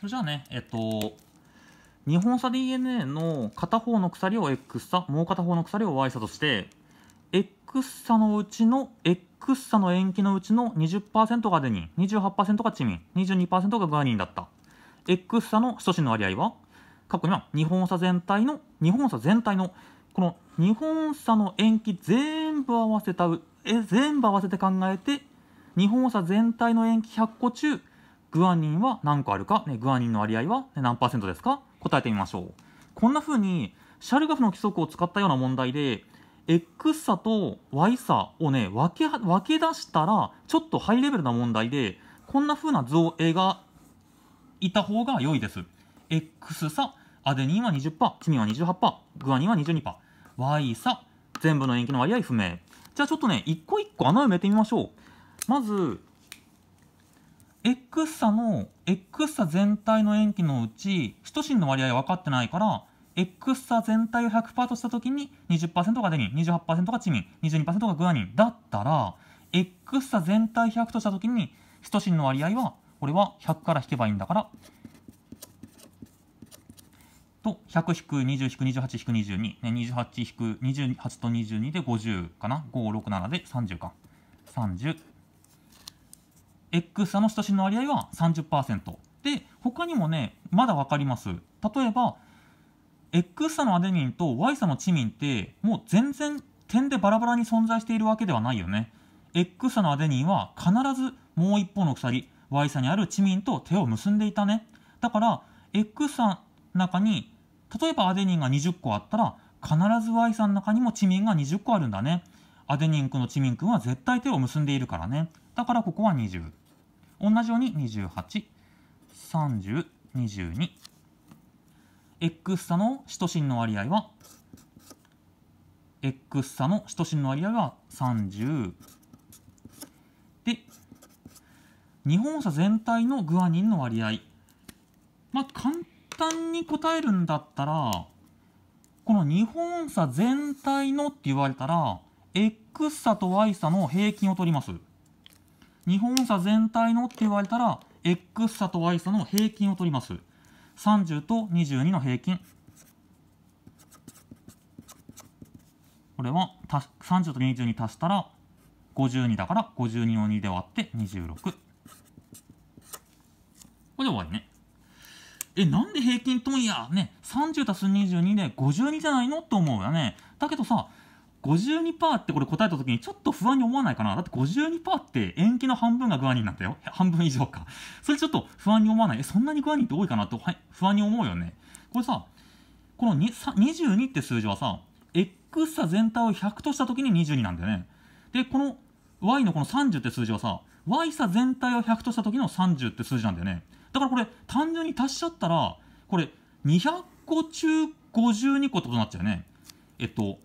それじゃあね、えっと、2本差 DNA の片方の鎖を X 差、もう片方の鎖を Y 差として、X 差のうちの、X 差の塩基のうちの20%がデニン、28%がチミン、22%がグアニンだった。X 差のヒトシの割合は、過去には2本差全体の、2本差全体の、この2本差の塩基全部合わせた、え全部合わせて考えて、2本差全体の塩基100個中、グアニンは何個あるか、ね、グアニンの割合は、ね、何パーセントですか答えてみましょう。こんな風に、シャルガフの規則を使ったような問題で、X 差と Y 差をね、分け、分け出したら、ちょっとハイレベルな問題で、こんな風な図を描いた方が良いです。X 差、アデニンは20%、チミンは28%、グアニンは22%、Y 差、全部の塩基の割合不明。じゃあちょっとね、一個一個穴埋めてみましょう。まず、X 差の X 差全体の塩基のうちヒトシンの割合は分かってないから X 差全体を100%とした時に20%がデニン28%がチミン22%がグアニンだったら X 差全体100とした時にヒトシンの割合はこれは100から引けばいいんだからと100-20-28-22、ね、28-28と22で50かな567で30か30。X 社の親しみの割合は30%で他にもねまだ分かります例えば X 社のアデニンと Y 社のチミンってもう全然点でバラバラに存在しているわけではないよね X 社のアデニンは必ずもう一方の鎖 Y 社にあるチミンと手を結んでいたねだから X さの中に例えばアデニンが20個あったら必ず Y さんの中にもチミンが20個あるんだね。アデニン君のチミン君は絶対手を結んでいるからね。だからここは20。同じように28、30、22。x 差の使徒真の割合は x 差の使徒真の割合は30で日本差全体のグアニンの割合まあ簡単に答えるんだったらこの日本差全体のって言われたら x 差と y 差の平均を取ります。日本差全体のって言われたら X 差と Y 差の平均を取ります30と22の平均これは30と22足したら52だから52の2で割って26これで終わりねえなんで平均とんやね30足す22で52じゃないのと思うよねだけどさ52%ってこれ答えた時にちょっと不安に思わないかなだって52%って延期の半分がグアニンなんだよ半分以上かそれちょっと不安に思わないえそんなにグアニンって多いかなと不安に思うよねこれさこの22って数字はさ X 差全体を100とした時に22なんだよねでこの Y のこの30って数字はさ Y 差全体を100とした時の30って数字なんだよねだからこれ単純に足しちゃったらこれ200個中52個ってことになっちゃうよねえっと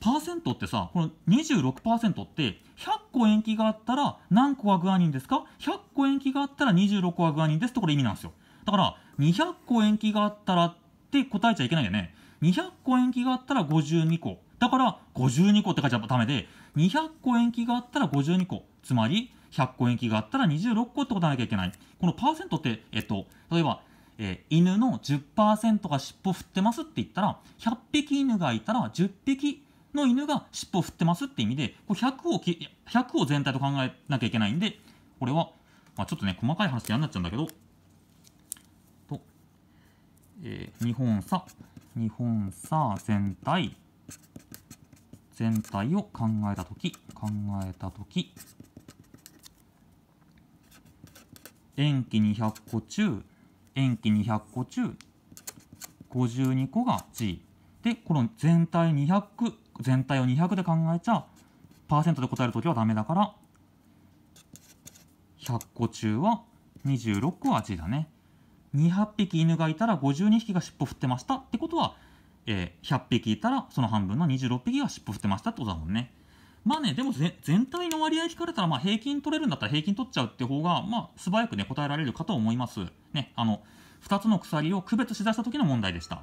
パーセントってさ、この26%って100個塩基があったら何個はグアニンですか ?100 個塩基があったら26個はグアニンですってこれ意味なんですよ。だから200個塩基があったらって答えちゃいけないよね。200個塩基があったら52個。だから52個って書いちゃダメで、200個塩基があったら52個。つまり100個塩基があったら26個って答えなきゃいけない。このパーセントって、えっと、例えば、えー、犬の10%が尻尾振ってますって言ったら、100匹犬がいたら10匹の犬が尻尾を振ってますって意味で、これ100をき、100を全体と考えなきゃいけないんで、これは、まあ、ちょっとね、細かい話で嫌になっちゃうんだけど、と、えー、日本差、日本差全体、全体を考えたとき、考えたとき、塩基200個中、塩基200個中、52個が G。で、この全体200全体を200で考えちゃパーセントで答える時はダメだから100個中は26個は G だね。200匹犬がいたら52匹が尻尾振ってましたってことは、えー、100匹いたらその半分の26匹が尻尾振ってましたってことだもんね。まあね、でも全体の割合聞かれたら、まあ、平均取れるんだったら平均取っちゃうって方が、まあ、素早くね、答えられるかと思います。ね、あの、2つの鎖を区別しだした時の問題でした。